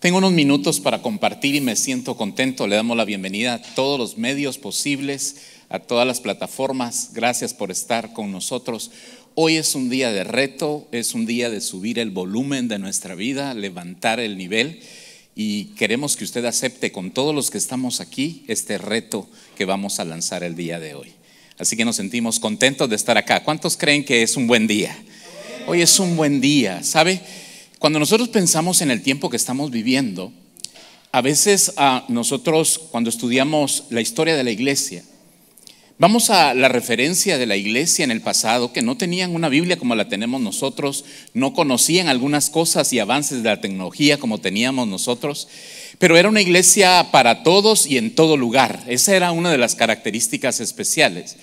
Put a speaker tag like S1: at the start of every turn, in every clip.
S1: Tengo unos minutos para compartir y me siento contento. Le damos la bienvenida a todos los medios posibles, a todas las plataformas. Gracias por estar con nosotros. Hoy es un día de reto, es un día de subir el volumen de nuestra vida, levantar el nivel y queremos que usted acepte con todos los que estamos aquí este reto que vamos a lanzar el día de hoy. Así que nos sentimos contentos de estar acá. ¿Cuántos creen que es un buen día? Hoy es un buen día, ¿sabe? Cuando nosotros pensamos en el tiempo que estamos viviendo, a veces a ah, nosotros cuando estudiamos la historia de la iglesia, Vamos a la referencia de la iglesia en el pasado, que no tenían una Biblia como la tenemos nosotros, no conocían algunas cosas y avances de la tecnología como teníamos nosotros, pero era una iglesia para todos y en todo lugar. Esa era una de las características especiales.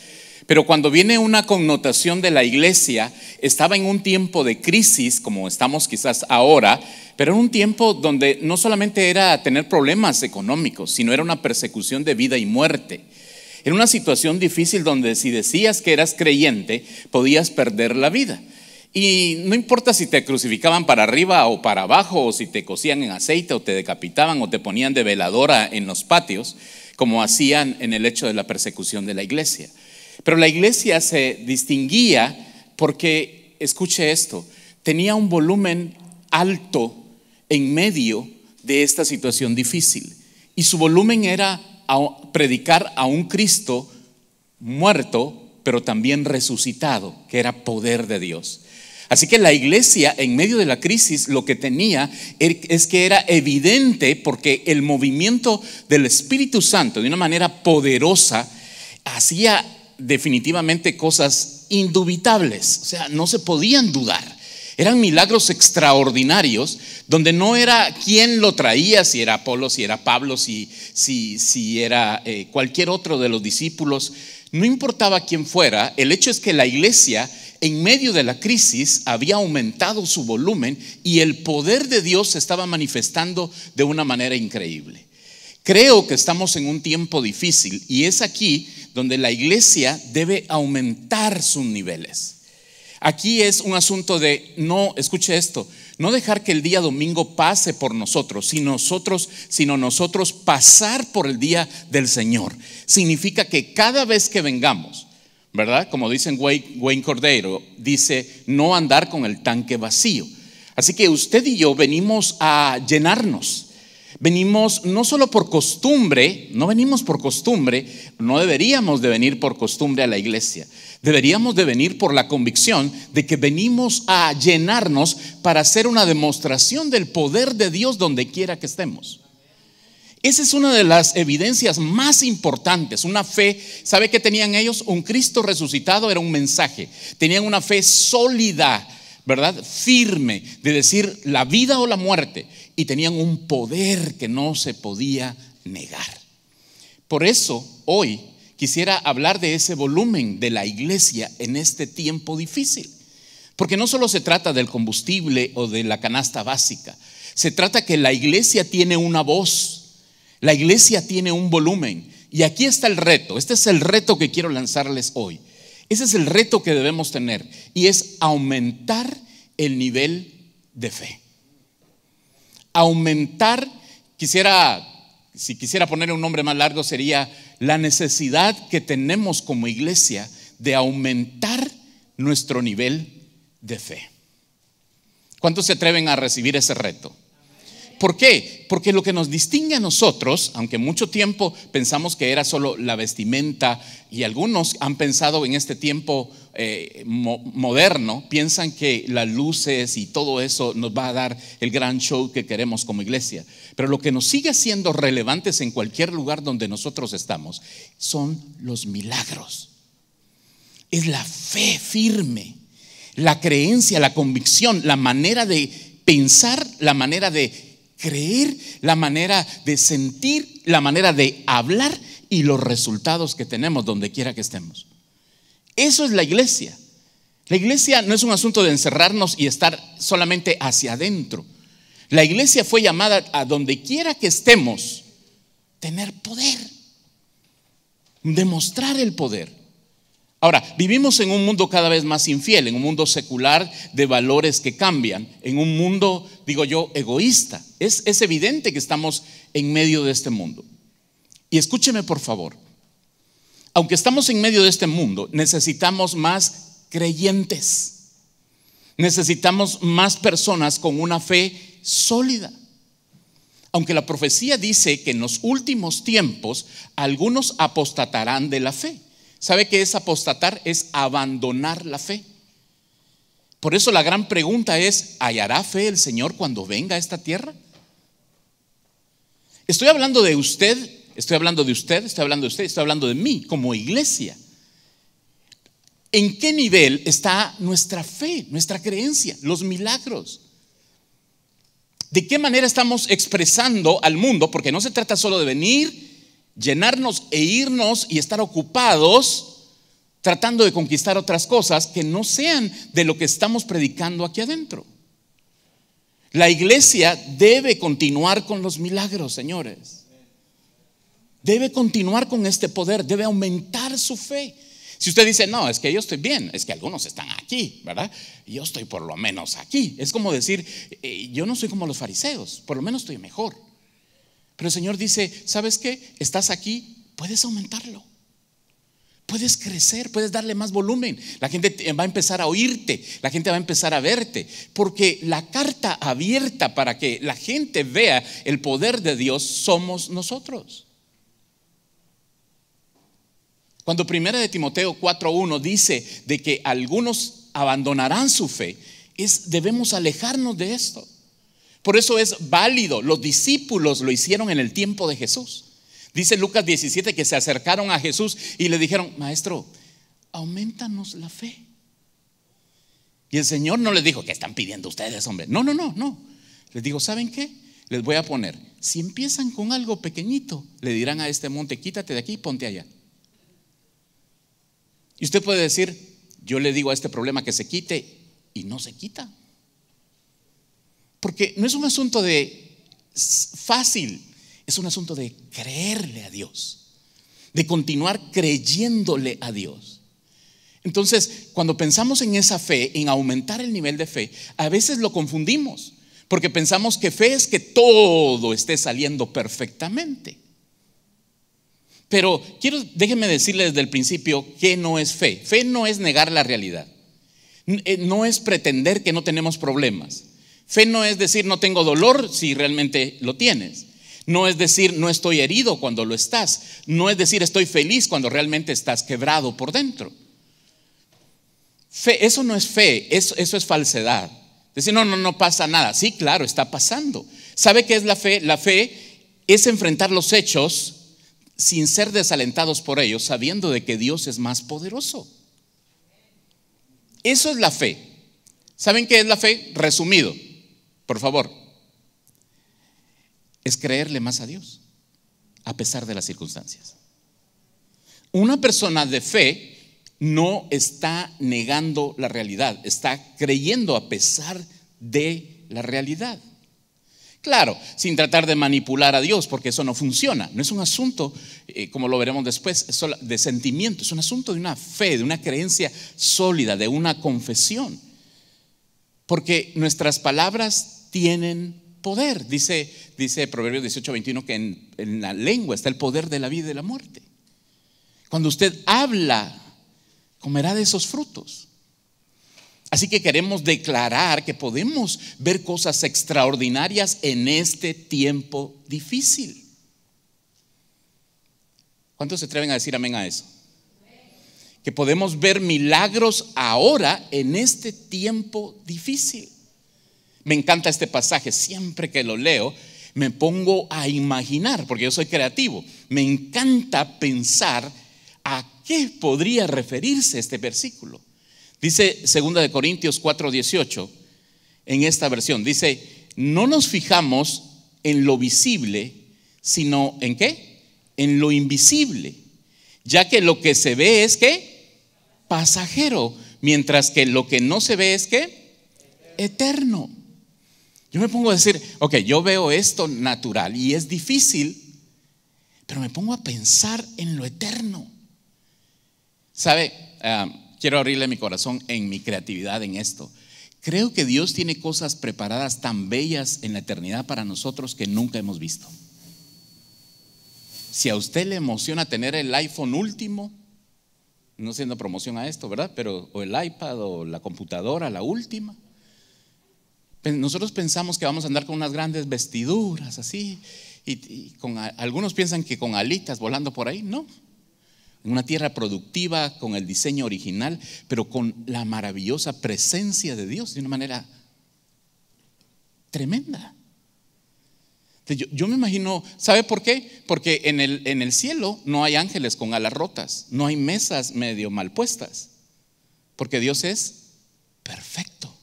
S1: Pero cuando viene una connotación de la iglesia, estaba en un tiempo de crisis, como estamos quizás ahora, pero en un tiempo donde no solamente era tener problemas económicos, sino era una persecución de vida y muerte. Era una situación difícil donde si decías que eras creyente, podías perder la vida. Y no importa si te crucificaban para arriba o para abajo, o si te cocían en aceite, o te decapitaban, o te ponían de veladora en los patios, como hacían en el hecho de la persecución de la iglesia. Pero la iglesia se distinguía porque, escuche esto, tenía un volumen alto en medio de esta situación difícil. Y su volumen era predicar a un Cristo muerto, pero también resucitado, que era poder de Dios. Así que la iglesia en medio de la crisis lo que tenía er, es que era evidente porque el movimiento del Espíritu Santo de una manera poderosa hacía definitivamente cosas indubitables, o sea, no se podían dudar. Eran milagros extraordinarios, donde no era quién lo traía, si era Apolo, si era Pablo, si, si, si era eh, cualquier otro de los discípulos, no importaba quién fuera, el hecho es que la iglesia en medio de la crisis había aumentado su volumen y el poder de Dios se estaba manifestando de una manera increíble. Creo que estamos en un tiempo difícil y es aquí donde la iglesia debe aumentar sus niveles. Aquí es un asunto de, no, escuche esto, no dejar que el día domingo pase por nosotros, sino nosotros, sino nosotros pasar por el día del Señor. Significa que cada vez que vengamos, ¿verdad? Como dice Wayne Cordero, dice no andar con el tanque vacío. Así que usted y yo venimos a llenarnos, venimos no solo por costumbre, no venimos por costumbre, no deberíamos de venir por costumbre a la iglesia. Deberíamos de venir por la convicción de que venimos a llenarnos para hacer una demostración del poder de Dios donde quiera que estemos. Esa es una de las evidencias más importantes, una fe, ¿sabe qué tenían ellos? Un Cristo resucitado era un mensaje, tenían una fe sólida, ¿verdad? Firme, de decir la vida o la muerte y tenían un poder que no se podía negar. Por eso hoy quisiera hablar de ese volumen de la iglesia en este tiempo difícil. Porque no solo se trata del combustible o de la canasta básica, se trata que la iglesia tiene una voz, la iglesia tiene un volumen. Y aquí está el reto, este es el reto que quiero lanzarles hoy. Ese es el reto que debemos tener y es aumentar el nivel de fe aumentar, quisiera, si quisiera poner un nombre más largo, sería la necesidad que tenemos como iglesia de aumentar nuestro nivel de fe. ¿Cuántos se atreven a recibir ese reto? ¿Por qué? Porque lo que nos distingue a nosotros, aunque mucho tiempo pensamos que era solo la vestimenta y algunos han pensado en este tiempo eh, moderno piensan que las luces y todo eso nos va a dar el gran show que queremos como iglesia. Pero lo que nos sigue siendo relevantes en cualquier lugar donde nosotros estamos son los milagros. Es la fe firme, la creencia, la convicción, la manera de pensar, la manera de creer, la manera de sentir, la manera de hablar y los resultados que tenemos donde quiera que estemos. Eso es la iglesia. La iglesia no es un asunto de encerrarnos y estar solamente hacia adentro. La iglesia fue llamada a donde quiera que estemos, tener poder, demostrar el poder. Ahora, vivimos en un mundo cada vez más infiel, en un mundo secular de valores que cambian, en un mundo, digo yo, egoísta. Es, es evidente que estamos en medio de este mundo. Y escúcheme, por favor, aunque estamos en medio de este mundo, necesitamos más creyentes. Necesitamos más personas con una fe sólida. Aunque la profecía dice que en los últimos tiempos algunos apostatarán de la fe. ¿Sabe qué es apostatar? Es abandonar la fe. Por eso la gran pregunta es, ¿hallará fe el Señor cuando venga a esta tierra? Estoy hablando de usted Estoy hablando de usted, estoy hablando de usted, estoy hablando de mí como iglesia. ¿En qué nivel está nuestra fe, nuestra creencia, los milagros? ¿De qué manera estamos expresando al mundo? Porque no se trata solo de venir, llenarnos e irnos y estar ocupados tratando de conquistar otras cosas que no sean de lo que estamos predicando aquí adentro. La iglesia debe continuar con los milagros, señores debe continuar con este poder, debe aumentar su fe. Si usted dice, no, es que yo estoy bien, es que algunos están aquí, ¿verdad? Yo estoy por lo menos aquí. Es como decir, eh, yo no soy como los fariseos, por lo menos estoy mejor. Pero el Señor dice, ¿sabes qué? Estás aquí, puedes aumentarlo. Puedes crecer, puedes darle más volumen. La gente va a empezar a oírte, la gente va a empezar a verte. Porque la carta abierta para que la gente vea el poder de Dios somos nosotros. Cuando primera de Timoteo 4:1 dice de que algunos abandonarán su fe, es debemos alejarnos de esto. Por eso es válido, los discípulos lo hicieron en el tiempo de Jesús. Dice Lucas 17 que se acercaron a Jesús y le dijeron, "Maestro, aumentanos la fe." Y el Señor no les dijo, "¿Qué están pidiendo ustedes, hombre?" No, no, no, no. Les digo, "¿Saben qué? Les voy a poner, si empiezan con algo pequeñito, le dirán a este monte, quítate de aquí y ponte allá." Y usted puede decir, yo le digo a este problema que se quite y no se quita. Porque no es un asunto de fácil, es un asunto de creerle a Dios, de continuar creyéndole a Dios. Entonces, cuando pensamos en esa fe, en aumentar el nivel de fe, a veces lo confundimos, porque pensamos que fe es que todo esté saliendo perfectamente. Pero quiero, déjenme decirles desde el principio que no es fe. Fe no es negar la realidad. Eh, no es pretender que no tenemos problemas. Fe no es decir no tengo dolor si realmente lo tienes. No es decir no estoy herido cuando lo estás. No es decir estoy feliz cuando realmente estás quebrado por dentro. Fe, eso no es fe, eso, eso es falsedad. Decir, no, no, no pasa nada. Sí, claro, está pasando. ¿Sabe qué es la fe? La fe es enfrentar los hechos sin ser desalentados por ellos, sabiendo de que Dios es más poderoso. Eso es la fe. ¿Saben qué es la fe? Resumido, por favor. Es creerle más a Dios, a pesar de las circunstancias. Una persona de fe no está negando la realidad, está creyendo a pesar de la realidad. Claro, sin tratar de manipular a Dios, porque eso no funciona. No es un asunto, eh, como lo veremos después, de sentimiento, es un asunto de una fe, de una creencia sólida, de una confesión. Porque nuestras palabras tienen poder. Dice, dice Proverbios 18, que en la lengua está el poder de la vida y de la muerte. Cuando usted habla, comerá de esos frutos. Así que queremos declarar que podemos ver cosas extraordinarias en este tiempo difícil. ¿Cuántos se atreven a decir amén a eso? Que podemos ver milagros ahora en este tiempo difícil. Me encanta este pasaje, siempre que lo leo me pongo a imaginar, porque yo soy creativo, me encanta pensar a qué podría referirse este versículo. Dice 2 de Corintios 4:18 en esta versión, dice, "No nos fijamos en lo visible, sino en qué? En lo invisible, ya que lo que se ve es ¿qué? pasajero, mientras que lo que no se ve es ¿qué? eterno." Yo me pongo a decir, ok, yo veo esto natural y es difícil, pero me pongo a pensar en lo eterno. ¿Sabe? Ah, Quiero abrirle mi corazón en mi creatividad en esto. Creo que Dios tiene cosas preparadas tan bellas en la eternidad para nosotros que nunca hemos visto. Si a usted le emociona tener el iPhone último, no siendo promoción a esto, ¿verdad? Pero o el iPad o la computadora, la última. Pues, nosotros pensamos que vamos a andar con unas grandes vestiduras así, y, con, algunos piensan que con alitas volando por ahí, no en una tierra productiva con el diseño original, pero con la maravillosa presencia de Dios de una manera tremenda. Yo, me imagino, ¿sabe por qué? Porque el, en el cielo no hay ángeles con alas rotas, no hay mesas medio mal puestas, porque Dios es perfecto.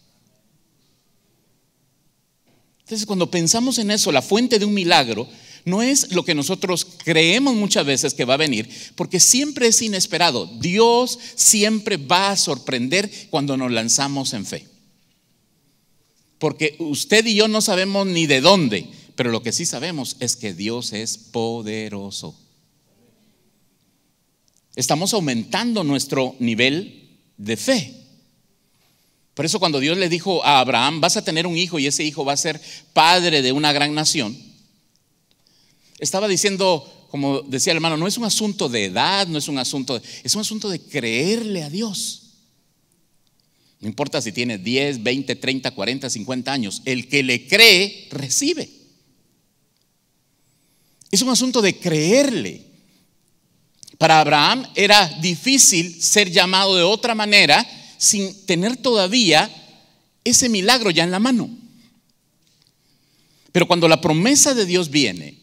S1: Entonces, cuando pensamos en eso, la fuente de un milagro, no es lo que nosotros creemos muchas veces que va a venir, porque siempre es inesperado. Dios siempre va a sorprender cuando nos lanzamos en fe. Porque usted y yo no sabemos ni de dónde, pero lo que sí sabemos es que Dios es poderoso. Estamos aumentando nuestro nivel de fe. Por eso cuando Dios le dijo a Abraham, vas a tener un hijo y ese hijo va a ser padre de una gran nación, estaba diciendo, como decía el hermano, no es un asunto de edad, no es un asunto, de, es un asunto de creerle a Dios. No importa si tiene 10, 20, 30, 40, 50 años, el que le cree, recibe. Es un asunto de creerle. Para Abraham era difícil ser llamado de otra manera sin tener todavía ese milagro ya en la mano. Pero cuando la promesa de Dios viene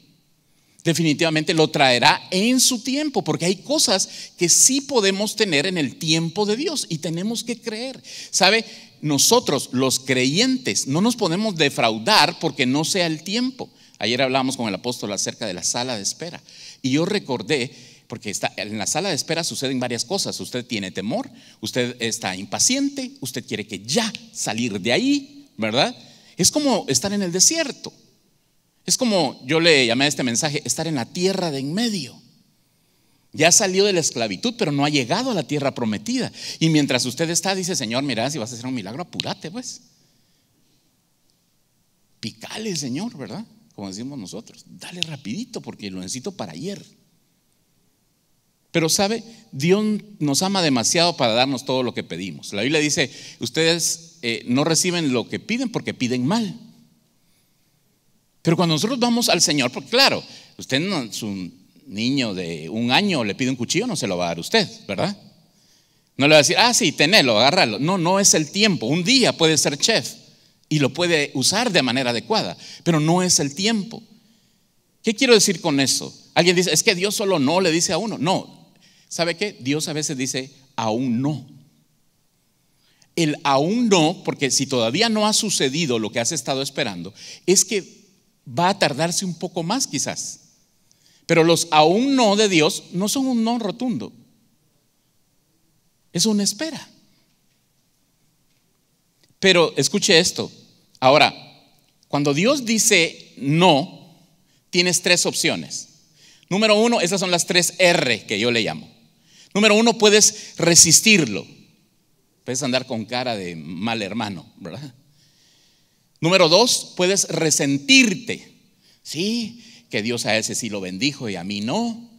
S1: definitivamente lo traerá en su tiempo, porque hay cosas que sí podemos tener en el tiempo de Dios y tenemos que creer. ¿Sabe? Nosotros, los creyentes, no nos podemos defraudar porque no sea el tiempo. Ayer hablamos con el apóstol acerca de la sala de espera y yo recordé porque en la sala de espera suceden varias cosas. Usted tiene temor, usted está impaciente, usted quiere que ya salir de ahí, ¿verdad? Es como estar en el desierto. Es como yo le llamé a este mensaje, estar en la tierra de en medio. Ya salió de la esclavitud, pero no ha llegado a la tierra prometida. Y mientras usted está, dice, Señor, mira, si vas a hacer un milagro, apúrate, pues. Picale, Señor, ¿verdad? Como decimos nosotros. Dale rapidito, porque lo necesito para ayer. Pero sabe, Dios nos ama demasiado para darnos todo lo que pedimos. La Biblia dice, ustedes eh, no reciben lo que piden porque piden mal. Pero cuando nosotros vamos al Señor, porque claro, usted no, un niño de un año le pide un cuchillo, no se lo va a dar usted, ¿verdad? No le va a decir, ah, sí, tenelo, agárralo. No, no es el tiempo. Un día puede ser chef y lo puede usar de manera adecuada, pero no es el tiempo. ¿Qué quiero decir con eso? Alguien dice, es que Dios solo no le dice a uno. No, ¿sabe qué? Dios a veces dice, aún no. El aún no, porque si todavía no ha sucedido lo que has estado esperando, es que va a tardarse un poco más quizás. Pero los aún no de Dios no son un no rotundo. Es una espera. Pero escuche esto. Ahora, cuando Dios dice no, tienes tres opciones. Número uno, esas son las tres R que yo le llamo. Número uno, puedes resistirlo. Puedes andar con cara de mal hermano, ¿verdad? Número dos, puedes resentirte. Sí, que Dios a ese sí lo bendijo y a mí no.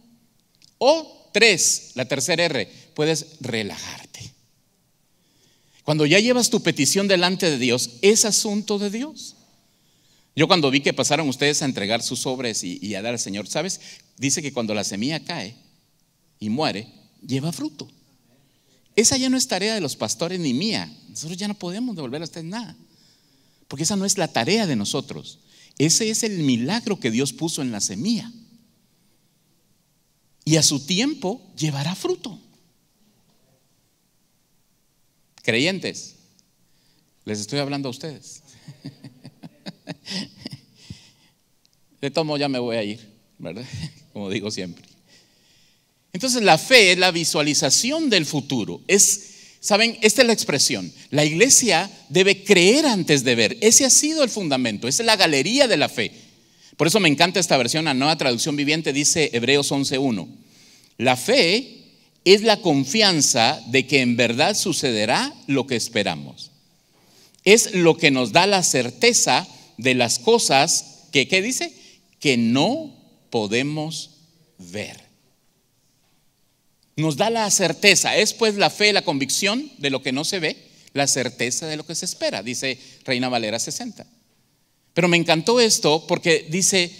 S1: O tres, la tercera R, puedes relajarte. Cuando ya llevas tu petición delante de Dios, es asunto de Dios. Yo cuando vi que pasaron ustedes a entregar sus sobres y, y a dar al Señor, ¿sabes? Dice que cuando la semilla cae y muere, lleva fruto. Esa ya no es tarea de los pastores ni mía. Nosotros ya no podemos devolver a ustedes nada. Porque esa no es la tarea de nosotros. Ese es el milagro que Dios puso en la semilla. Y a su tiempo llevará fruto. Creyentes, les estoy hablando a ustedes. De tomo ya me voy a ir, ¿verdad? Como digo siempre. Entonces la fe es la visualización del futuro, es Saben, esta es la expresión. La iglesia debe creer antes de ver. Ese ha sido el fundamento, esa es la galería de la fe. Por eso me encanta esta versión, la nueva traducción viviente dice Hebreos 11.1. La fe es la confianza de que en verdad sucederá lo que esperamos. Es lo que nos da la certeza de las cosas que, ¿qué dice? Que no podemos ver nos da la certeza. Es pues la fe, la convicción de lo que no se ve, la certeza de lo que se espera, dice Reina Valera 60. Pero me encantó esto porque dice,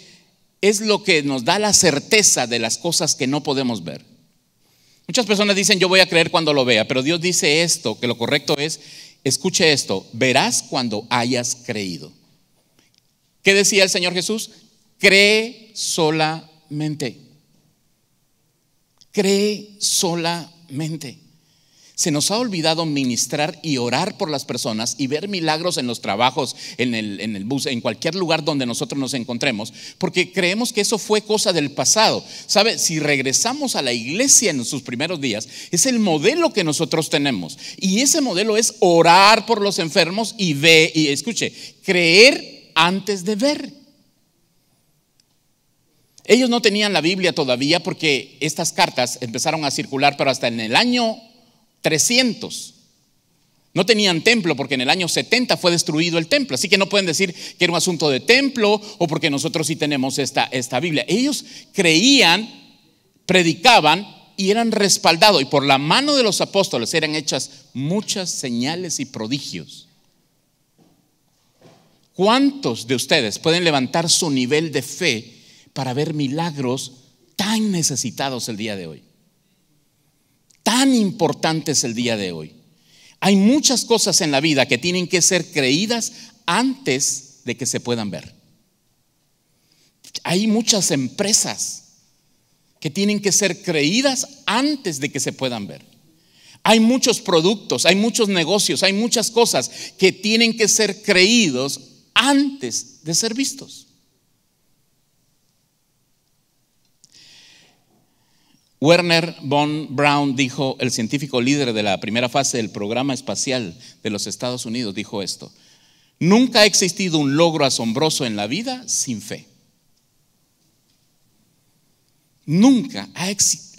S1: es lo que nos da la certeza de las cosas que no podemos ver. Muchas personas dicen, yo voy a creer cuando lo vea, pero Dios dice esto, que lo correcto es, escuche esto, verás cuando hayas creído. ¿Qué decía el Señor Jesús? Cree solamente. Cree solamente. Se nos ha olvidado ministrar y orar por las personas y ver milagros en los trabajos, en el, bus, en cualquier lugar donde nosotros nos encontremos, porque creemos que eso fue cosa del pasado. ¿Sabe? Si regresamos a la iglesia en sus primeros días, es el modelo que nosotros tenemos. Y ese modelo es orar por los enfermos y ve, y escuche, creer antes de ver. Ellos no tenían la Biblia todavía porque estas cartas empezaron a circular, pero hasta en el año 300. No tenían templo porque en el año 70 fue destruido el templo. Así que no pueden decir que era un asunto de templo o porque nosotros sí tenemos esta, esta Biblia. Ellos creían, predicaban y eran respaldados. Y por la mano de los apóstoles eran hechas muchas señales y prodigios. ¿Cuántos de ustedes pueden levantar su nivel de fe? para ver milagros tan necesitados el día de hoy, tan importantes el día de hoy. Hay muchas cosas en la vida que tienen que ser creídas antes de que se puedan ver. Hay muchas empresas que tienen que ser creídas antes de que se puedan ver. Hay muchos productos, hay muchos negocios, hay muchas cosas que tienen que ser creídos antes de ser vistos. Werner von Braun dijo, el científico líder de la primera fase del programa espacial de los Estados Unidos, dijo esto, nunca ha existido un logro asombroso en la vida sin fe. Nunca ha,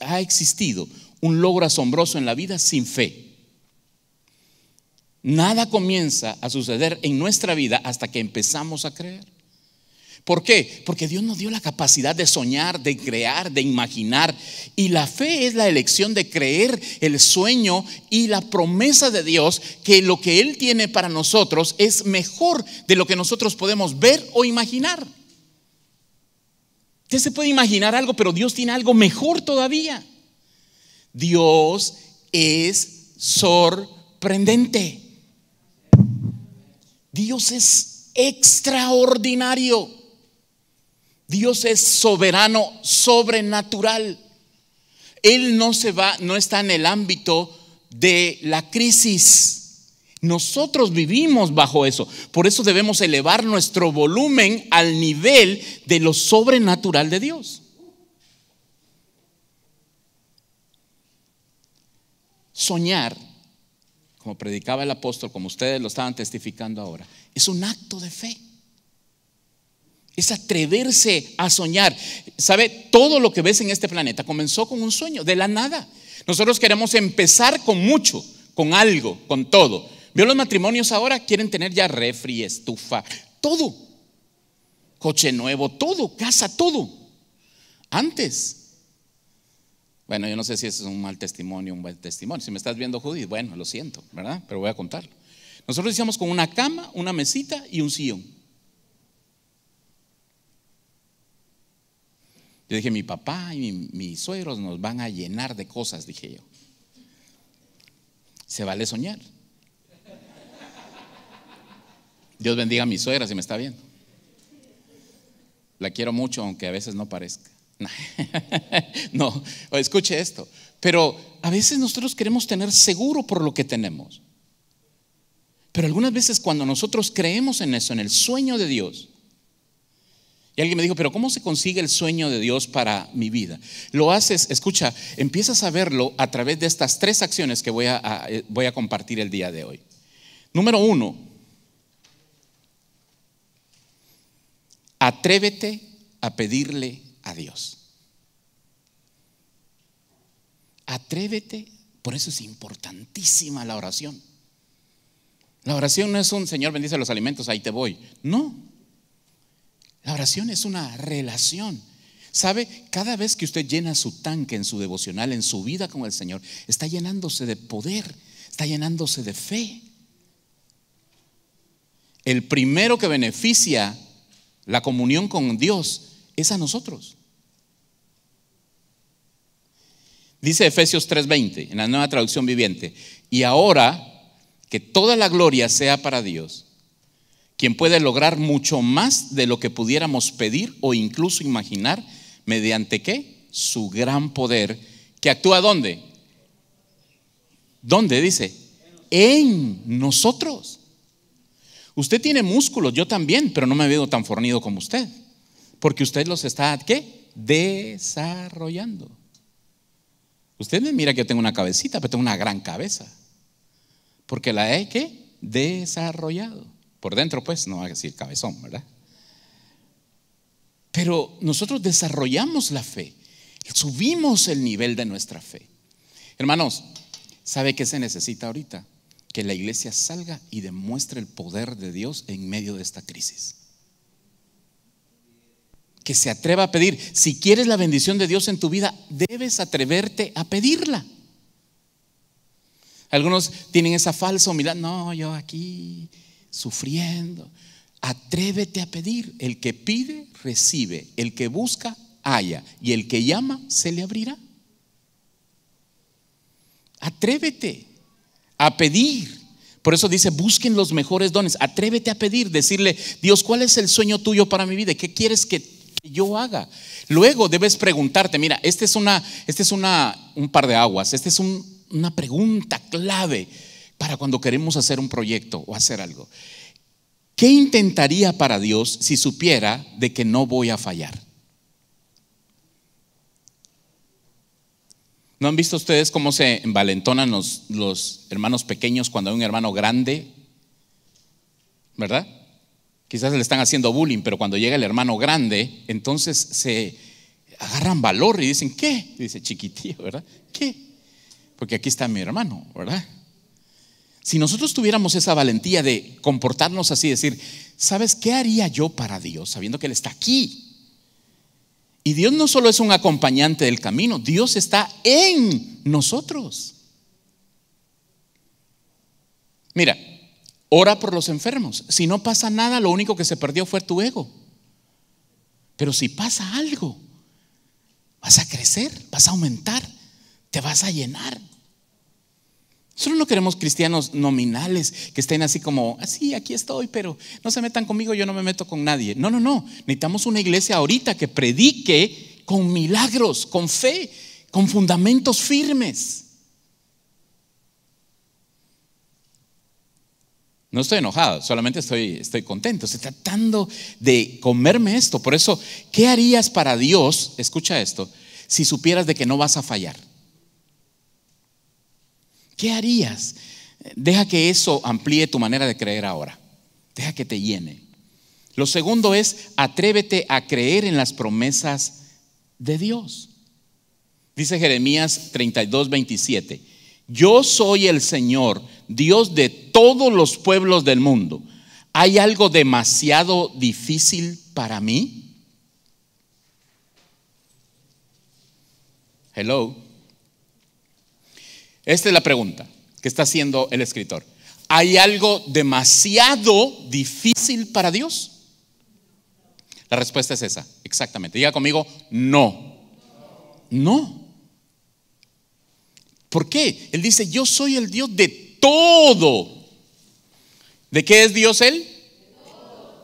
S1: ha existido un logro asombroso en la vida sin fe. Nada comienza a suceder en nuestra vida hasta que empezamos a creer. ¿Por qué? Porque Dios nos dio la capacidad de soñar, de crear, de imaginar. Y la fe es la elección de creer el sueño y la promesa de Dios que lo que Él tiene para nosotros es mejor de lo que nosotros podemos ver o imaginar. Usted se puede imaginar algo, pero Dios tiene algo mejor todavía. Dios es sorprendente. Dios es extraordinario. Dios es soberano, sobrenatural. Él no se va, no está en el ámbito de la crisis. Nosotros vivimos bajo eso. Por eso debemos elevar nuestro volumen al nivel de lo sobrenatural de Dios. Soñar, como predicaba el apóstol, como ustedes lo estaban testificando ahora, es un acto de fe. Es atreverse a soñar. ¿Sabe? Todo lo que ves en este planeta comenzó con un sueño, de la nada. Nosotros queremos empezar con mucho, con algo, con todo. Veo los matrimonios ahora, quieren tener ya refri, estufa, todo. Coche nuevo, todo, casa, todo. Antes. Bueno, yo no sé si ese es un mal testimonio, un buen testimonio. Si me estás viendo, Judith, bueno, lo siento, ¿verdad? Pero voy a contarlo. Nosotros decíamos con una cama, una mesita y un sillón. Yo dije, mi papá y mis suegros nos van a llenar de cosas, dije yo. Se vale soñar. Dios bendiga a mi suegra si me está viendo. La quiero mucho, aunque a veces no parezca. No, escuche esto. Pero a veces nosotros queremos tener seguro por lo que tenemos. Pero algunas veces cuando nosotros creemos en eso, en el sueño de Dios, y alguien me dijo, pero ¿cómo se consigue el sueño de Dios para mi vida? Lo haces, escucha, empiezas a verlo a través de estas tres acciones que voy a, eh, voy a compartir el día de hoy. Número uno, atrévete a pedirle a Dios. Atrévete, por eso es importantísima la oración. La oración no es un Señor bendice los alimentos, ahí te voy. No, la oración es una relación. ¿Sabe? Cada vez que usted llena su tanque en su devocional, en su vida con el Señor, está llenándose de poder, está llenándose de fe. El primero que beneficia la comunión con Dios es a nosotros. Dice Efesios 3:20 en la nueva traducción viviente, y ahora que toda la gloria sea para Dios quien puede lograr mucho más de lo que pudiéramos pedir o incluso imaginar, mediante qué? Su gran poder, que actúa dónde? ¿Dónde dice? En nosotros. Usted tiene músculos, yo también, pero no me veo tan fornido como usted, porque usted los está, ¿qué? Desarrollando. Usted me mira que yo tengo una cabecita, pero tengo una gran cabeza, porque la he, ¿qué? Desarrollado. Por dentro, pues, no va a decir cabezón, ¿verdad? Pero nosotros desarrollamos la fe, subimos el nivel de nuestra fe. Hermanos, ¿sabe qué se necesita ahorita? Que la iglesia salga y demuestre el poder de Dios en medio de esta crisis. Que se atreva a pedir. Si quieres la bendición de Dios en tu vida, debes atreverte a pedirla. Algunos tienen esa falsa humildad. No, yo aquí sufriendo. Atrévete a pedir. El que pide, recibe. El que busca, haya. Y el que llama, se le abrirá. Atrévete a pedir. Por eso dice, busquen los mejores dones. Atrévete a pedir, decirle, Dios, ¿cuál es el sueño tuyo para mi vida? ¿Qué quieres que yo haga? Luego debes preguntarte, mira, este es, una, este es una, un par de aguas, esta es una pregunta clave para cuando queremos hacer un proyecto o hacer algo. ¿Qué intentaría para Dios si supiera de que no voy a fallar? ¿No han visto ustedes cómo se envalentonan los, hermanos pequeños cuando hay un hermano grande? ¿Verdad? Quizás le están haciendo bullying, pero cuando llega el hermano grande, entonces se agarran valor y dicen, ¿qué? dice, chiquitío, ¿verdad? ¿Qué? Porque aquí está mi hermano, ¿verdad? Si nosotros tuviéramos esa valentía de comportarnos así, decir, ¿sabes qué haría yo para Dios sabiendo que Él está aquí? Y Dios no solo es un acompañante del camino, Dios está en nosotros. Mira, ora por los enfermos. Si no pasa nada, lo único que se perdió fue tu ego. Pero si pasa algo, vas a crecer, vas a aumentar, te vas a llenar. Solo no queremos cristianos nominales que estén así como, así, aquí estoy, pero no se metan conmigo, yo no me meto con nadie. No, no, no. Necesitamos una iglesia ahorita que predique con milagros, con fe, con fundamentos firmes. No estoy enojado, solamente estoy, estoy contento. Estoy tratando de comerme esto. Por eso, ¿qué harías para Dios? Escucha esto, si supieras de que no vas a fallar. ¿Qué harías? Deja que eso amplíe tu manera de creer ahora. Deja que te llene. Lo segundo es, atrévete a creer en las promesas de Dios. Dice Jeremías 32, 27. Yo soy el Señor, Dios de todos los pueblos del mundo. ¿Hay algo demasiado difícil para mí? Hello. Esta es la pregunta que está haciendo el escritor. ¿Hay algo demasiado difícil para Dios? La respuesta es esa, exactamente. Diga conmigo, no. No. ¿Por qué? Él dice, yo soy el Dios de todo. ¿De qué es Dios Él?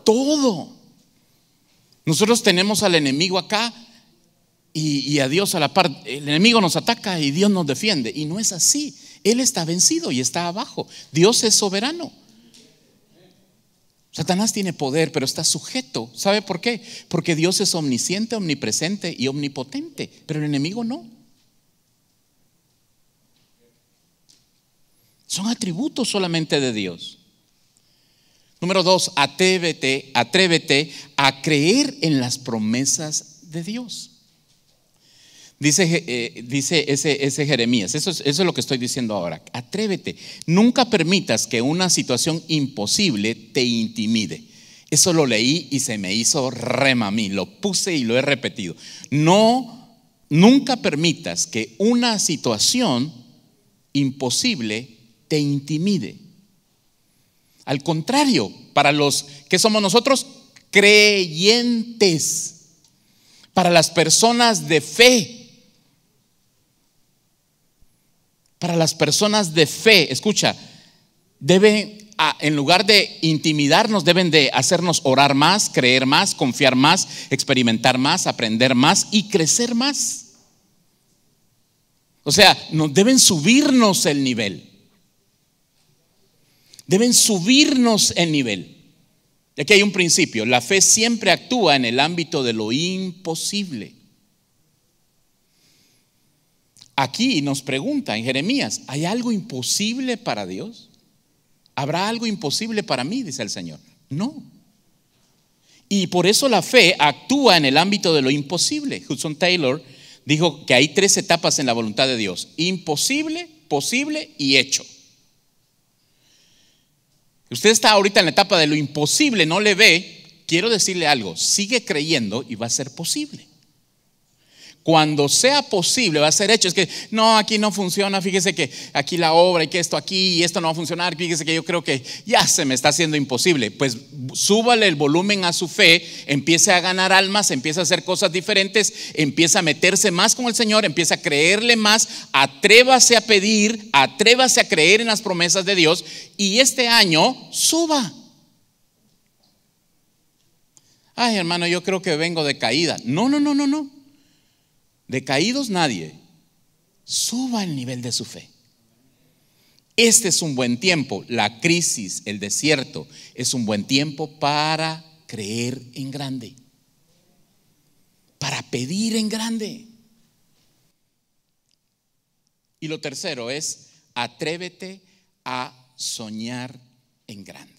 S1: Todo. Nosotros tenemos al enemigo acá y, a Dios a la par, el enemigo nos ataca y Dios nos defiende. Y no es así. Él está vencido y está abajo. Dios es soberano. Satanás tiene poder, pero está sujeto. ¿Sabe por qué? Porque Dios es omnisciente, omnipresente y omnipotente, pero el enemigo no. Son atributos solamente de Dios. Número dos, atrévete, atrévete a creer en las promesas de Dios. Dice, eh, dice ese, Jeremías, eso es, eso es lo que estoy diciendo ahora. Atrévete, nunca permitas que una situación imposible te intimide. Eso lo leí y se me hizo rema a mí, lo puse y lo he repetido. No, nunca permitas que una situación imposible te intimide. Al contrario, para los que somos nosotros creyentes, para las personas de fe, para las personas de fe, escucha, deben, en lugar de intimidarnos, deben de hacernos orar más, creer más, confiar más, experimentar más, aprender más y crecer más. O sea, deben subirnos el nivel. Deben subirnos el nivel. Aquí hay un principio, la fe siempre actúa en el ámbito de lo imposible aquí nos pregunta en Jeremías, ¿hay algo imposible para Dios? ¿Habrá algo imposible para mí? Dice el Señor. No. Y por eso la fe actúa en el ámbito de lo imposible. Hudson Taylor dijo que hay tres etapas en la voluntad de Dios. Imposible, posible y hecho. Usted está ahorita en la etapa de lo imposible, no le ve. Quiero decirle algo, sigue creyendo y va a ser posible cuando sea posible va a ser hecho. Es que no, aquí no funciona, fíjese que aquí la obra y que esto aquí y esto no va a funcionar, fíjese que yo creo que ya se me está haciendo imposible. Pues súbale el volumen a su fe, empiece a ganar almas, empiece a hacer cosas diferentes, empiece a meterse más con el Señor, empiece a creerle más, atrévase a pedir, atrévase a creer en las promesas de Dios y este año suba. Ay, hermano, yo creo que vengo de caída. No, no, no, no, no. Decaídos nadie. Suba el nivel de su fe. Este es un buen tiempo. La crisis, el desierto, es un buen tiempo para creer en grande. Para pedir en grande. Y lo tercero es, atrévete a soñar en grande.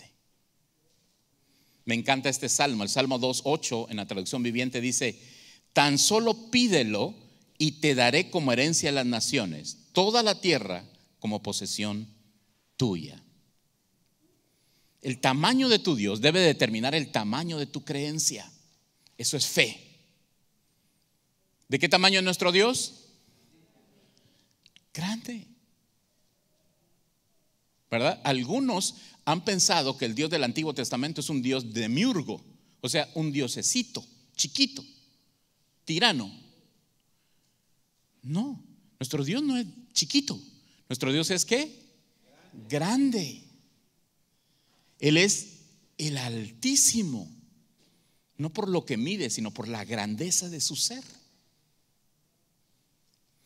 S1: Me encanta este salmo. El Salmo 2.8 en la traducción viviente dice, Tan solo pídelo y te daré como herencia a las naciones, toda la tierra como posesión tuya. El tamaño de tu Dios debe determinar el tamaño de tu creencia. Eso es fe. ¿De qué tamaño es nuestro Dios? Grande. ¿Verdad? Algunos han pensado que el Dios del Antiguo Testamento es un Dios miurgo, o sea, un diosecito, chiquito tirano. No, nuestro Dios no es chiquito. Nuestro Dios es qué? Grande. Él es el altísimo. No por lo que mide, sino por la grandeza de su ser.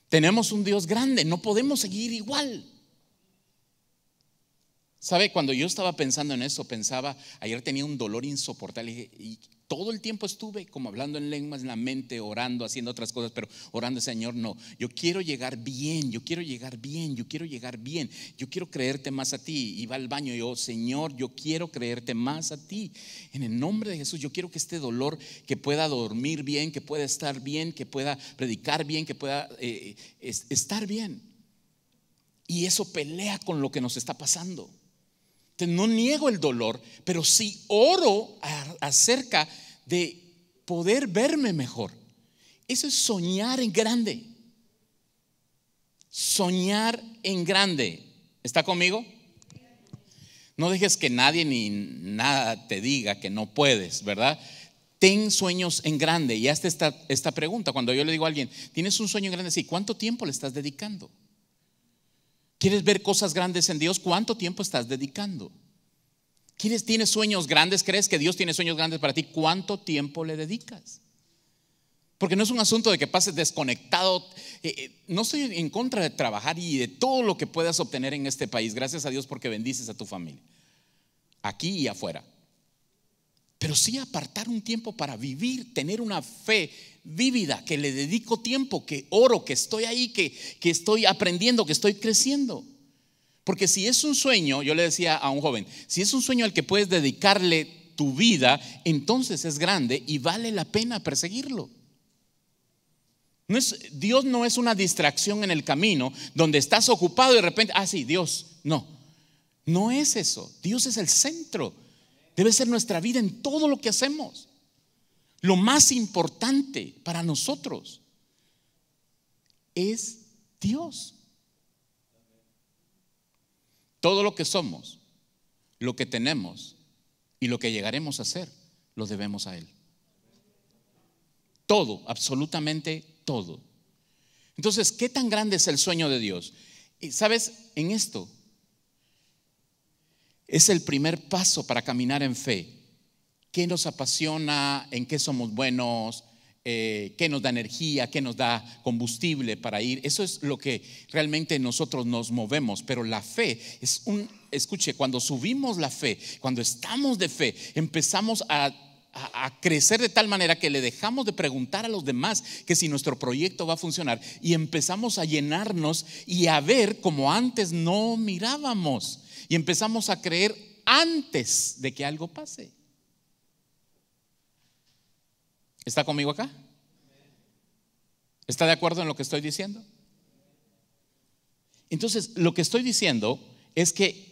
S1: Tenemos un Dios grande, no podemos seguir igual. ¿Sabe? Cuando yo estaba pensando en eso, pensaba, ayer tenía un dolor insoportable y, todo el tiempo estuve como hablando en lenguas, en la mente, orando, haciendo otras cosas, pero orando, Señor, no, yo quiero llegar bien, yo quiero llegar bien, yo quiero llegar bien, yo quiero creerte más a ti. Iba al baño y yo, Señor, yo quiero creerte más a ti. En el nombre de Jesús, yo quiero que este dolor, que pueda dormir bien, que pueda estar bien, que pueda predicar bien, que pueda eh, eh, estar bien. Y eso pelea con lo que nos está pasando. No niego el dolor, pero sí oro acerca de poder verme mejor. Eso es soñar en grande. Soñar en grande. ¿Está conmigo? No dejes que nadie ni nada te diga que no puedes, ¿verdad? Ten sueños en grande. Y hasta esta, esta pregunta. Cuando yo le digo a alguien, ¿tienes un sueño en grande? Sí, ¿cuánto tiempo le estás dedicando? ¿Quieres ver cosas grandes en Dios? ¿Cuánto tiempo estás dedicando? ¿Quieres, tienes sueños grandes? ¿Crees que Dios tiene sueños grandes para ti? ¿Cuánto tiempo le dedicas? Porque no es un asunto de que pases desconectado. Eh, eh, no estoy en contra de trabajar y de todo lo que puedas obtener en este país. Gracias a Dios porque bendices a tu familia. Aquí y afuera. Pero sí apartar un tiempo para vivir, tener una fe vívida, que le dedico tiempo, que oro, que estoy ahí, que, que estoy aprendiendo, que estoy creciendo. Porque si es un sueño, yo le decía a un joven, si es un sueño al que puedes dedicarle tu vida, entonces es grande y vale la pena perseguirlo. No es, Dios no es una distracción en el camino donde estás ocupado y de repente, ah, sí, Dios, no. No es eso. Dios es el centro. Debe ser nuestra vida en todo lo que hacemos. Lo más importante para nosotros es Dios. Todo lo que somos, lo que tenemos y lo que llegaremos a ser, lo debemos a Él. Todo, absolutamente todo. Entonces, ¿qué tan grande es el sueño de Dios? Y sabes, en esto es el primer paso para caminar en fe qué nos apasiona, en qué somos buenos, eh, qué nos da energía, qué nos da combustible para ir. Eso es lo que realmente nosotros nos movemos, pero la fe es un, escuche, cuando subimos la fe, cuando estamos de fe, empezamos a a, crecer de tal manera que le dejamos de preguntar a los demás que si nuestro proyecto va a funcionar y empezamos a llenarnos y a ver como antes no mirábamos y empezamos a creer antes de que algo pase. ¿Está conmigo acá? ¿Está de acuerdo en lo que estoy diciendo? Entonces, lo que estoy diciendo es que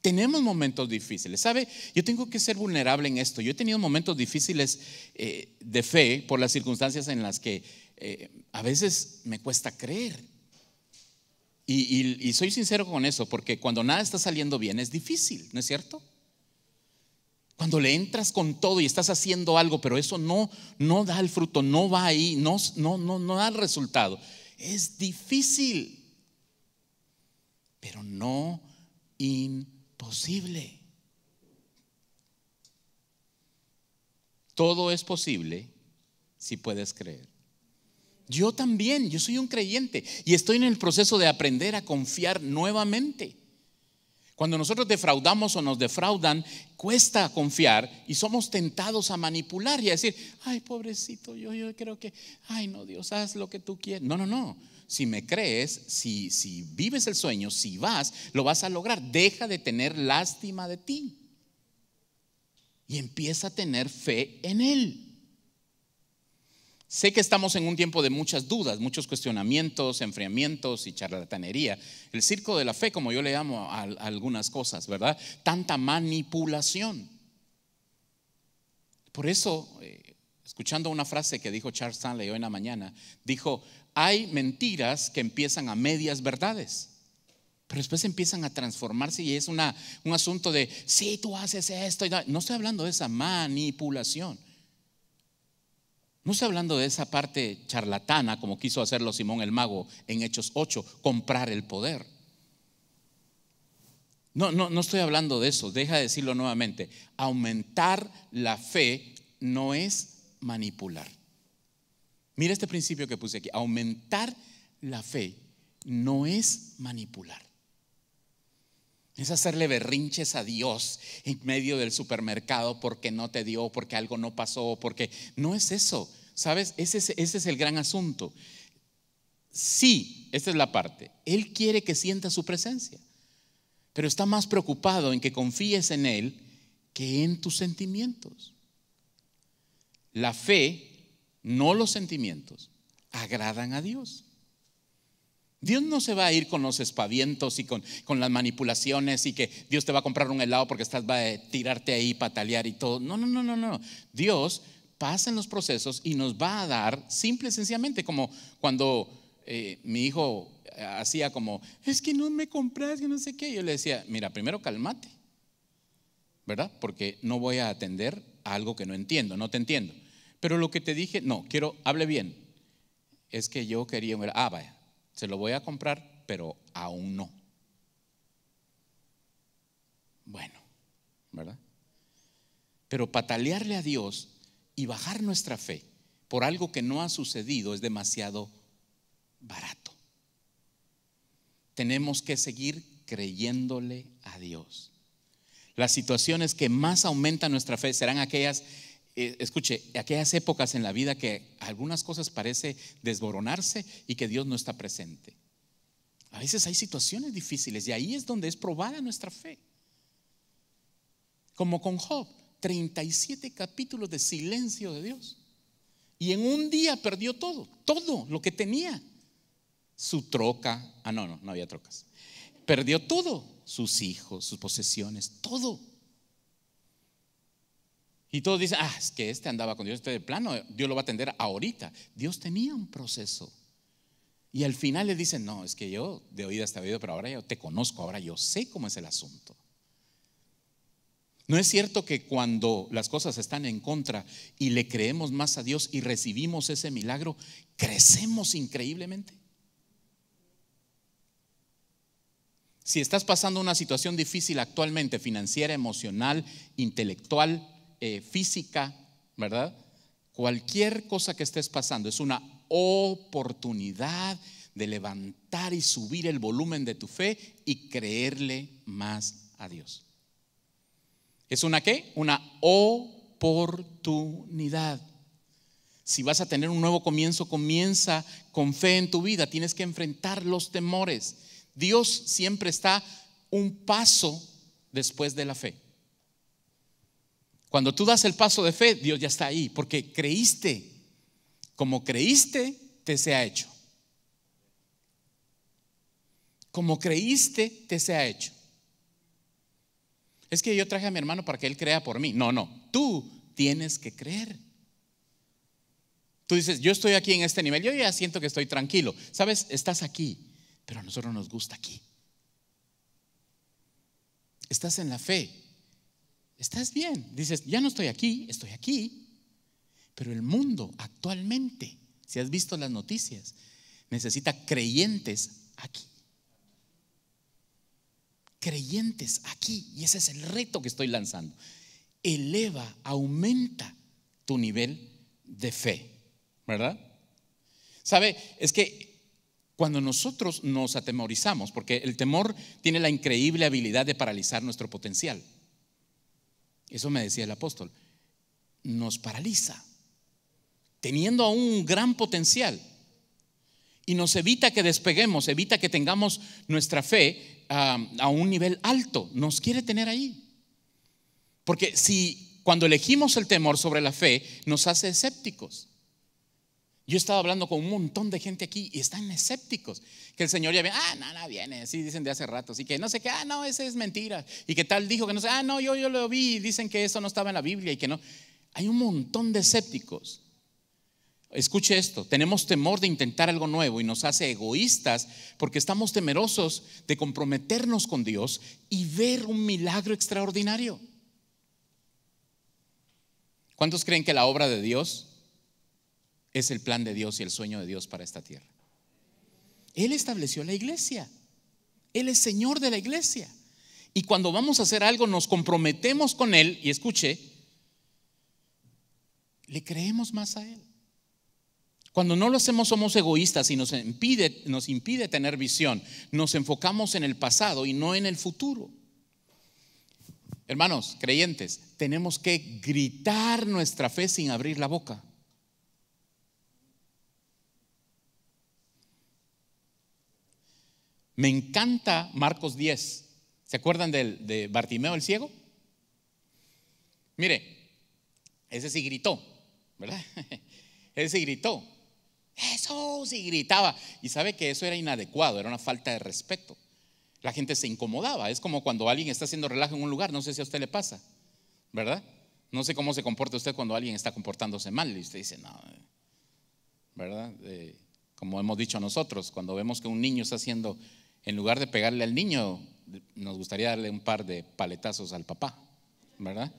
S1: tenemos momentos difíciles, ¿sabe? Yo tengo que ser vulnerable en esto. Yo he tenido momentos difíciles eh, de fe por las circunstancias en las que eh, a veces me cuesta creer. y soy sincero con eso, porque cuando nada está saliendo bien es difícil, ¿no es cierto? Cuando le entras con todo y estás haciendo algo, pero eso no, no da el fruto, no va ahí, no, no, no, no da el resultado. Es difícil, pero no imposible. Todo es posible si puedes creer. Yo también, yo soy un creyente y estoy en el proceso de aprender a confiar nuevamente. Cuando nosotros defraudamos o nos defraudan, cuesta confiar y somos tentados a manipular y a decir, ay, pobrecito, yo, yo creo que, ay, no, Dios, haz lo que tú quieres, No, no, no. Si me crees, si, si vives el sueño, si vas, lo vas a lograr. Deja de tener lástima de ti y empieza a tener fe en Él. Sé que estamos en un tiempo de muchas dudas, muchos cuestionamientos, enfriamientos y charlatanería. El circo de la fe, como yo le llamo a, algunas cosas, ¿verdad? Tanta manipulación. Por eso, eh, escuchando una frase que dijo Charles Stanley hoy en la mañana, dijo, hay mentiras que empiezan a medias verdades. Pero después empiezan a transformarse y es un asunto de, si tú haces esto. Y no estoy hablando de esa manipulación. No estoy hablando de esa parte charlatana como quiso hacerlo Simón el Mago en Hechos 8, comprar el poder. No, no, no estoy hablando de eso, deja de decirlo nuevamente. Aumentar la fe no es manipular. Mira este principio que puse aquí. Aumentar la fe no es manipular. Es hacerle berrinches a Dios en medio del supermercado porque no te dio, porque algo no pasó, porque no es eso. ¿Sabes? Ese es, el gran asunto. Sí, esa es la parte. Él quiere que sienta su presencia, pero está más preocupado en que confíes en Él que en tus sentimientos. La fe, no los sentimientos, agradan a Dios. Dios no se va a ir con los espavientos y con, las manipulaciones y que Dios te va a comprar un helado porque estás, va a tirarte ahí, patalear y todo. No, no, no, no, no. Dios pasa en los procesos y nos va a dar simple y sencillamente, como cuando eh, mi hijo hacía como, es que no me compras, que no sé qué. Yo le decía, mira, primero calmate, ¿verdad? Porque no voy a atender a algo que no entiendo, no te entiendo. Pero lo que te dije, no, quiero, hable bien. Es que yo quería ver, Ah, vaya se lo voy a comprar, pero aún no. Bueno, ¿verdad? Pero patalearle a Dios y bajar nuestra fe por algo que no ha sucedido es demasiado barato. Tenemos que seguir creyéndole a Dios. Las situaciones que más aumentan nuestra fe serán aquellas eh, escuche, aquellas épocas en la vida que algunas cosas parece desboronarse y que Dios no está presente. A veces hay situaciones difíciles y ahí es donde es probada nuestra fe. Como con Job, 37 capítulos de silencio de Dios. Y en un día perdió todo, todo lo que tenía. Su troca, ah no, no, no había trocas. Perdió todo, sus hijos, sus posesiones, todo. Y todos dicen, ah, es que este andaba con Dios, este de plano, Dios lo va a atender ahorita. Dios tenía un proceso. Y al final le dicen, no, es que yo de oída hasta oído, pero ahora yo te conozco, ahora yo sé cómo es el asunto. ¿No es cierto que cuando las cosas están en contra y le creemos más a Dios y recibimos ese milagro, crecemos increíblemente? Si estás pasando una situación difícil actualmente, financiera, emocional, intelectual, eh, física, ¿verdad? Cualquier cosa que estés pasando es una oportunidad de levantar y subir el volumen de tu fe y creerle más a Dios. ¿Es una qué? Una oportunidad. Si vas a tener un nuevo comienzo, comienza con fe en tu vida. Tienes que enfrentar los temores. Dios siempre está un paso después de la fe. Cuando tú das el paso de fe, Dios ya está ahí, porque creíste. Como creíste, te se ha hecho. Como creíste, te ha hecho. Es que yo traje a mi hermano para que él crea por mí. No, no, tú tienes que creer. Tú dices, yo estoy aquí en este nivel, yo ya siento que estoy tranquilo. Sabes, estás aquí, pero a nosotros nos gusta aquí. Estás en la fe, estás bien. Dices, ya no estoy aquí, estoy aquí. Pero el mundo actualmente, si has visto las noticias, necesita creyentes aquí. Creyentes aquí. Y ese es el reto que estoy lanzando. Eleva, aumenta tu nivel de fe. ¿Verdad? ¿Sabe? Es que cuando nosotros nos atemorizamos, porque el temor tiene la increíble habilidad de paralizar nuestro potencial. Eso me decía el apóstol. Nos paraliza, teniendo aún un gran potencial. Y nos evita que despeguemos, evita que tengamos nuestra fe a, a un nivel alto. Nos quiere tener ahí. Porque si cuando elegimos el temor sobre la fe, nos hace escépticos. Yo estaba hablando con un montón de gente aquí y están escépticos. Que el Señor ya viene, ah, no, no viene, así dicen de hace rato. Y que no sé qué, ah, no, ese es mentira. Y que tal dijo que no sé, ah, no, yo, yo lo vi dicen que eso no estaba en la Biblia y que no. Hay un montón de escépticos. Escuche esto, tenemos temor de intentar algo nuevo y nos hace egoístas porque estamos temerosos de comprometernos con Dios y ver un milagro extraordinario. ¿Cuántos creen que la obra de Dios es el plan de Dios y el sueño de Dios para esta tierra. Él estableció la iglesia. Él es Señor de la iglesia. Y cuando vamos a hacer algo, nos comprometemos con Él y escuche, le creemos más a Él. Cuando no lo hacemos somos egoístas y nos impide, nos impide tener visión. Nos enfocamos en el pasado y no en el futuro. Hermanos, creyentes, tenemos que gritar nuestra fe sin abrir la boca. Me encanta Marcos 10. ¿Se acuerdan de Bartimeo el ciego? Mire, ese sí gritó, ¿verdad? Ese sí gritó. Eso sí gritaba. Y sabe que eso era inadecuado, era una falta de respeto. La gente se incomodaba. Es como cuando alguien está haciendo relajo en un lugar, no sé si a usted le pasa, ¿verdad? No sé cómo se comporta usted cuando alguien está comportándose mal y usted dice, no, ¿verdad? Eh, como hemos dicho nosotros, cuando vemos que un niño está haciendo en lugar de pegarle al niño, nos gustaría darle un par de paletazos al papá, ¿verdad?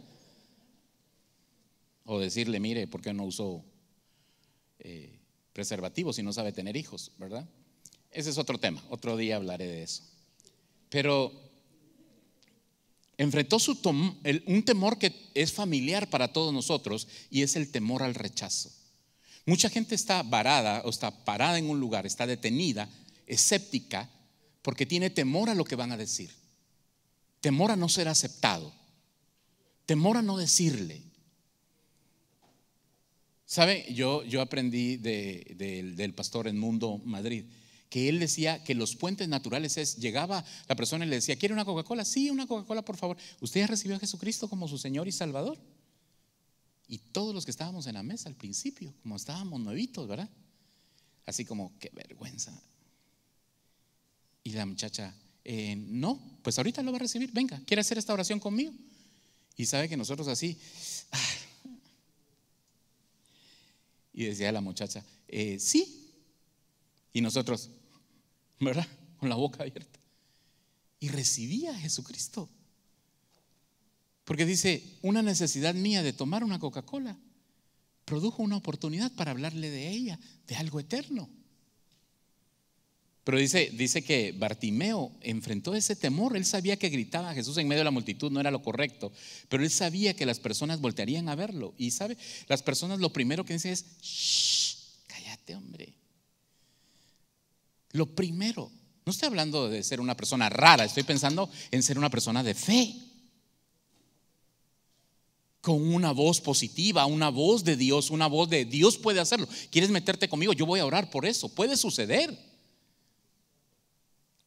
S1: O decirle, mire, ¿por qué no usó eh, preservativo si no sabe tener hijos, ¿verdad? Ese es otro tema, otro día hablaré de eso. Pero enfrentó su un temor que es familiar para todos nosotros y es el temor al rechazo. Mucha gente está varada o está parada en un lugar, está detenida, escéptica, porque tiene temor a lo que van a decir, temor a no ser aceptado, temor a no decirle. ¿Sabe? Yo, yo aprendí del pastor en Mundo Madrid que él decía que los puentes naturales es, llegaba la persona y le decía, ¿quiere una Coca-Cola? Sí, una Coca-Cola, por favor. ¿Usted ya recibió a Jesucristo como su Señor y Salvador? Y todos los que estábamos en la mesa al principio, como estábamos nuevitos, ¿verdad? Así como, qué vergüenza. Y la muchacha, eh, no, pues ahorita lo va a recibir, venga, ¿quiere hacer esta oración conmigo? Y sabe que nosotros así. Ah. Y decía la muchacha, eh, sí. Y nosotros, ¿verdad? Con la boca abierta. Y recibía a Jesucristo. Porque dice, una necesidad mía de tomar una Coca-Cola produjo una oportunidad para hablarle de ella, de algo eterno. Pero dice, dice que Bartimeo enfrentó ese temor. Él sabía que gritaba a Jesús en medio de la multitud, no era lo correcto. Pero él sabía que las personas voltearían a verlo. Y sabe, las personas lo primero que dicen es, shh, cállate hombre. Lo primero, no estoy hablando de ser una persona rara, estoy pensando en ser una persona de fe. Con una voz positiva, una voz de Dios, una voz de Dios puede hacerlo. ¿Quieres meterte conmigo? Yo voy a orar por eso. Puede suceder.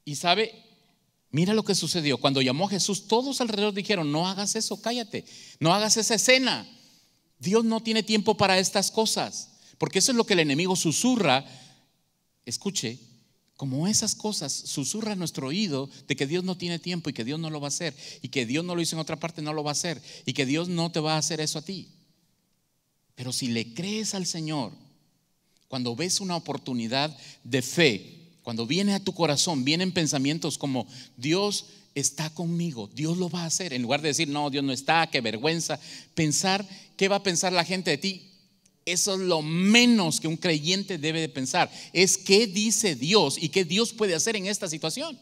S1: Y sabe, mira lo que sucedió. Cuando llamó Jesús, todos alrededor dijeron, no hagas eso, cállate, no hagas esa escena. Dios no tiene tiempo para estas cosas, porque eso es lo que el enemigo susurra. Escuche, como esas cosas susurra nuestro oído de que Dios no tiene tiempo y que Dios no lo va a hacer, y que Dios no lo hizo en otra parte, no lo va a hacer, y que Dios no te va a hacer eso a ti. Pero si le crees al Señor, cuando ves una oportunidad de fe, cuando viene a tu corazón, vienen pensamientos como Dios está conmigo, Dios lo va a hacer. En lugar de decir, no, Dios no está, qué vergüenza. Pensar, ¿qué va a pensar la gente de ti? Eso es lo menos que un creyente debe de pensar. Es qué dice Dios y qué Dios puede hacer en esta situación.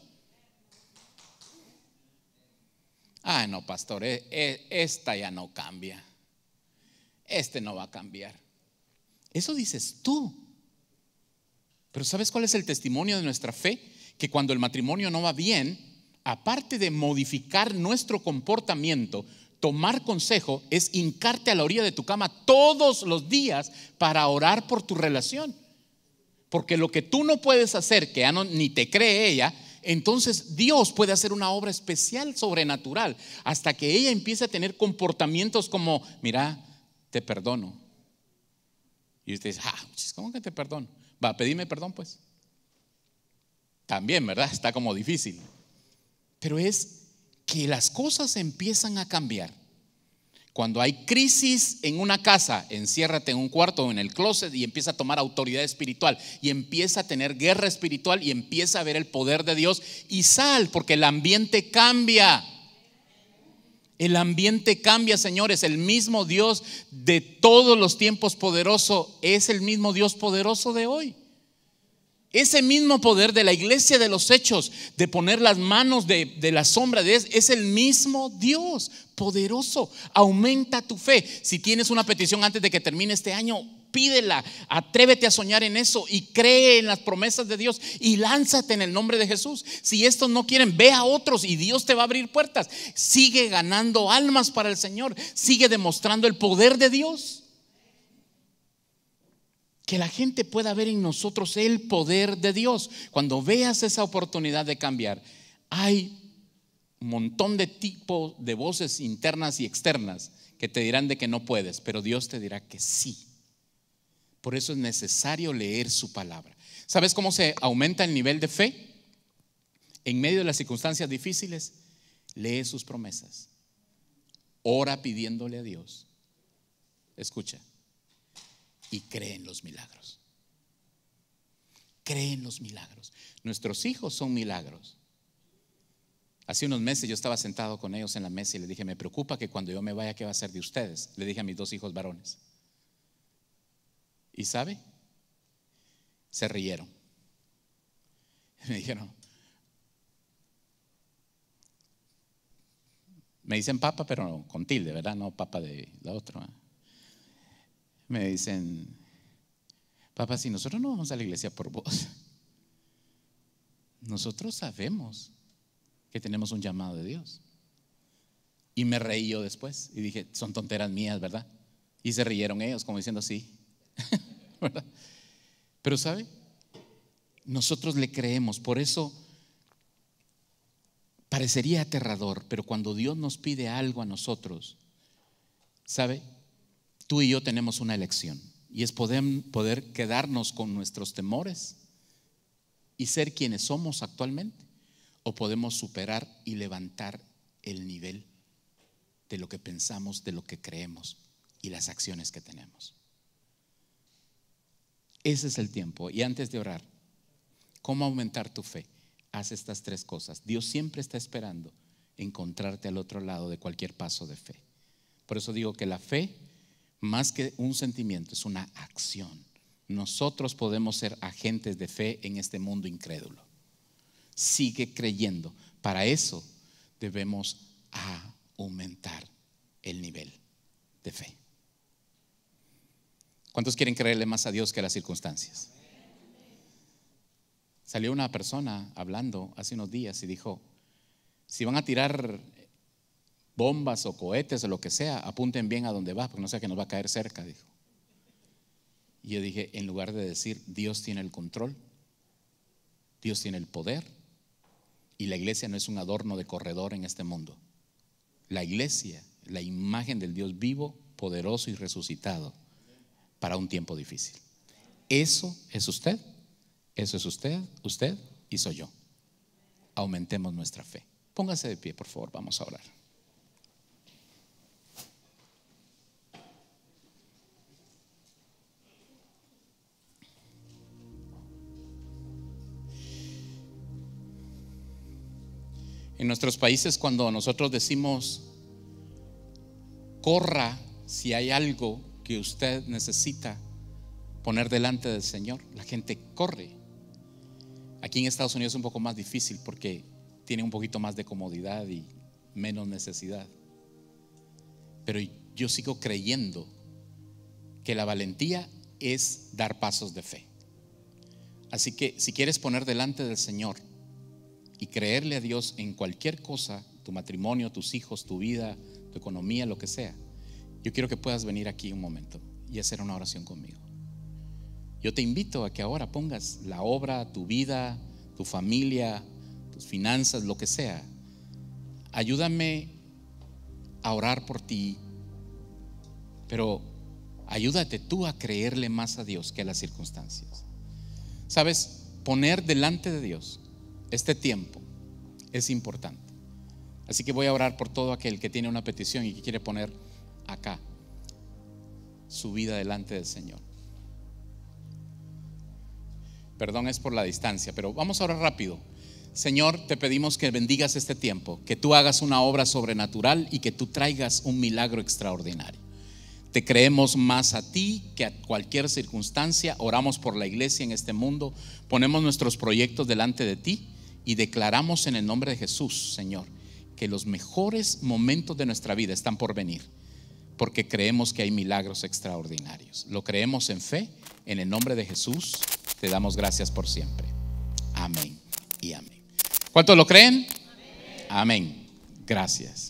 S1: Ah, no, pastor, e, e, esta ya no cambia. Este no va a cambiar. Eso dices tú. Pero ¿sabes cuál es el testimonio de nuestra fe? Que cuando el matrimonio no va bien, aparte de modificar nuestro comportamiento, tomar consejo es hincarte a la orilla de tu cama todos los días para orar por tu relación. Porque lo que tú no puedes hacer, que ya ni te cree ella, entonces Dios puede hacer una obra especial, sobrenatural, hasta que ella empiece a tener comportamientos como, mira, te perdono. Y usted dice, ah, pues, ¿cómo que te perdono? Va, pedirme perdón, pues. También, ¿verdad? Está como difícil. Pero es que las cosas empiezan a cambiar. Cuando hay crisis en una casa, enciérrate en un cuarto o en el closet y empieza a tomar autoridad espiritual y empieza a tener guerra espiritual y empieza a ver el poder de Dios y sal porque el ambiente cambia. El ambiente cambia, señores. El mismo Dios de todos los tiempos poderoso es el mismo Dios poderoso de hoy. Ese mismo poder de la iglesia de los hechos, de poner las manos de, la sombra de es el mismo Dios poderoso. Aumenta tu fe. Si tienes una petición antes de que termine este año, pídela, atrévete a soñar en eso y cree en las promesas de Dios y lánzate en el nombre de Jesús. Si estos no quieren, ve a otros y Dios te va a abrir puertas. Sigue ganando almas para el Señor, sigue demostrando el poder de Dios. Que la gente pueda ver en nosotros el poder de Dios. Cuando veas esa oportunidad de cambiar, hay un montón de tipos de voces internas y externas que te dirán de que no puedes, pero Dios te dirá que sí. Por eso es necesario leer su palabra. ¿Sabes cómo se aumenta el nivel de fe? En medio de las circunstancias difíciles, lee sus promesas. Ora pidiéndole a Dios. Escucha. Y cree en los milagros. Cree en los milagros. Nuestros hijos son milagros. Hace unos meses yo estaba sentado con ellos en la mesa y les dije, me preocupa que cuando yo me vaya, ¿qué va a ser de ustedes? Le dije a mis dos hijos varones. ¿Y sabe? Se rieron. Me dijeron, me dicen papa, pero con tilde, ¿verdad? No papa de la otra. Me dicen, papa si nosotros no vamos a la iglesia por vos, nosotros sabemos que tenemos un llamado de Dios. Y me reí yo después y dije, son tonteras mías, ¿verdad? Y se rieron ellos como diciendo, sí, Pero ¿sabe? Nosotros le creemos, por eso parecería aterrador, pero cuando Dios nos pide algo a nosotros, ¿sabe? Tú y yo tenemos una elección y es poder, poder quedarnos con nuestros temores y ser quienes somos actualmente o podemos superar y levantar el nivel de lo que pensamos, de lo que creemos y las acciones que tenemos. Ese es el tiempo. Y antes de orar, ¿cómo aumentar tu fe? Haz estas tres cosas. Dios siempre está esperando encontrarte al otro lado de cualquier paso de fe. Por eso digo que la fe, más que un sentimiento, es una acción. Nosotros podemos ser agentes de fe en este mundo incrédulo. Sigue creyendo. Para eso debemos aumentar el nivel de fe. ¿Cuántos quieren creerle más a Dios que a las circunstancias? Salió una persona hablando hace unos días y dijo, si van a tirar bombas o cohetes o lo que sea, apunten bien a donde va, porque no sea que nos va a caer cerca, dijo. Y yo dije, en lugar de decir, Dios tiene el control, Dios tiene el poder, y la iglesia no es un adorno de corredor en este mundo. La iglesia, la imagen del Dios vivo, poderoso y resucitado, para un tiempo difícil. Eso es usted, eso es usted, usted y soy yo. Aumentemos nuestra fe. Póngase de pie, por favor, vamos a orar. En nuestros países cuando nosotros decimos, corra si hay algo que usted necesita poner delante del Señor. La gente corre. Aquí en Estados Unidos es un poco más difícil porque tiene un poquito más de comodidad y menos necesidad. Pero yo sigo creyendo que la valentía es dar pasos de fe. Así que si quieres poner delante del Señor y creerle a Dios en cualquier cosa, tu matrimonio, tus hijos, tu vida, tu economía, lo que sea, yo quiero que puedas venir aquí un momento y hacer una oración conmigo. Yo te invito a que ahora pongas la obra, tu vida, tu familia, tus finanzas, lo que sea. Ayúdame a orar por ti, pero ayúdate tú a creerle más a Dios que a las circunstancias. Sabes, poner delante de Dios este tiempo es importante. Así que voy a orar por todo aquel que tiene una petición y que quiere poner acá su vida delante del Señor. Perdón es por la distancia, pero vamos a orar rápido. Señor, te pedimos que bendigas este tiempo, que tú hagas una obra sobrenatural y que tú traigas un milagro extraordinario. Te creemos más a ti que a cualquier circunstancia. Oramos por la iglesia en este mundo. Ponemos nuestros proyectos delante de ti y declaramos en el nombre de Jesús, Señor, que los mejores momentos de nuestra vida están por venir porque creemos que hay milagros extraordinarios. Lo creemos en fe. En el nombre de Jesús te damos gracias por siempre. Amén y amén. ¿Cuántos lo creen? Amén. Gracias.